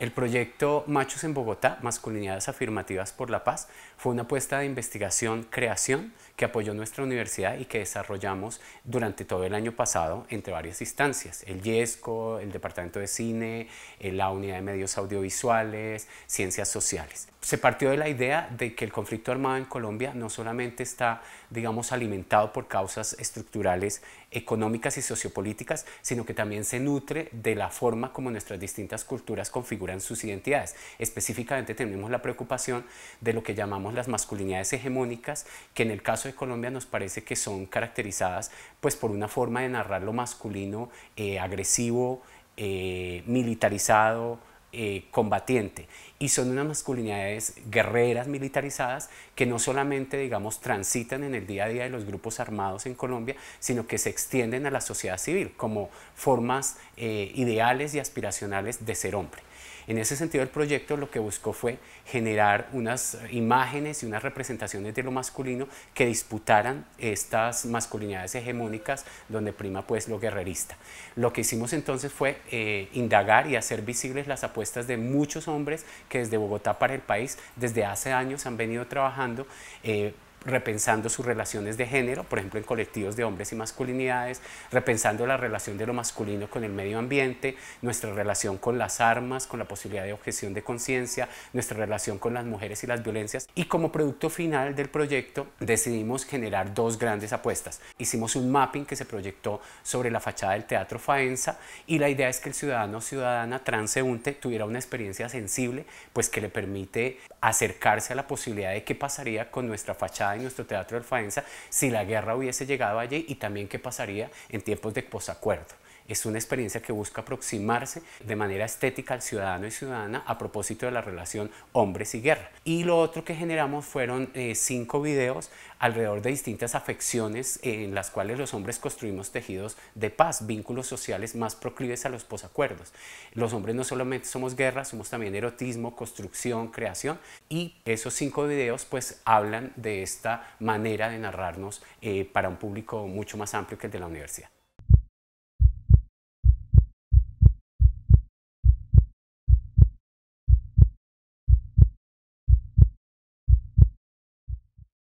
El proyecto Machos en Bogotá, Masculinidades Afirmativas por la Paz, fue una apuesta de investigación, creación, que apoyó nuestra universidad y que desarrollamos durante todo el año pasado entre varias instancias, el YESCO, el Departamento de Cine, eh, la Unidad de Medios Audiovisuales, Ciencias Sociales. Se partió de la idea de que el conflicto armado en Colombia no solamente está, digamos, alimentado por causas estructurales económicas y sociopolíticas, sino que también se nutre de la forma como nuestras distintas culturas configuran sus identidades. Específicamente tenemos la preocupación de lo que llamamos las masculinidades hegemónicas, que en el caso de Colombia nos parece que son caracterizadas pues, por una forma de narrar lo masculino eh, agresivo, eh, militarizado, eh, combatiente y son unas masculinidades guerreras militarizadas que no solamente, digamos, transitan en el día a día de los grupos armados en Colombia, sino que se extienden a la sociedad civil como formas eh, ideales y aspiracionales de ser hombre. En ese sentido, el proyecto lo que buscó fue generar unas imágenes y unas representaciones de lo masculino que disputaran estas masculinidades hegemónicas donde prima pues lo guerrerista. Lo que hicimos entonces fue eh, indagar y hacer visibles las apuestas de muchos hombres que desde Bogotá para el país desde hace años han venido trabajando eh, repensando sus relaciones de género, por ejemplo en colectivos de hombres y masculinidades, repensando la relación de lo masculino con el medio ambiente, nuestra relación con las armas, con la posibilidad de objeción de conciencia, nuestra relación con las mujeres y las violencias. Y como producto final del proyecto decidimos generar dos grandes apuestas. Hicimos un mapping que se proyectó sobre la fachada del Teatro Faenza y la idea es que el ciudadano ciudadana transeúnte tuviera una experiencia sensible, pues que le permite acercarse a la posibilidad de qué pasaría con nuestra fachada en nuestro Teatro de Alfaenza si la guerra hubiese llegado allí y también qué pasaría en tiempos de posacuerdo es una experiencia que busca aproximarse de manera estética al ciudadano y ciudadana a propósito de la relación hombres y guerra. Y lo otro que generamos fueron eh, cinco videos alrededor de distintas afecciones eh, en las cuales los hombres construimos tejidos de paz, vínculos sociales más proclives a los posacuerdos. Los hombres no solamente somos guerra, somos también erotismo, construcción, creación y esos cinco videos pues hablan de esta manera de narrarnos eh, para un público mucho más amplio que el de la universidad.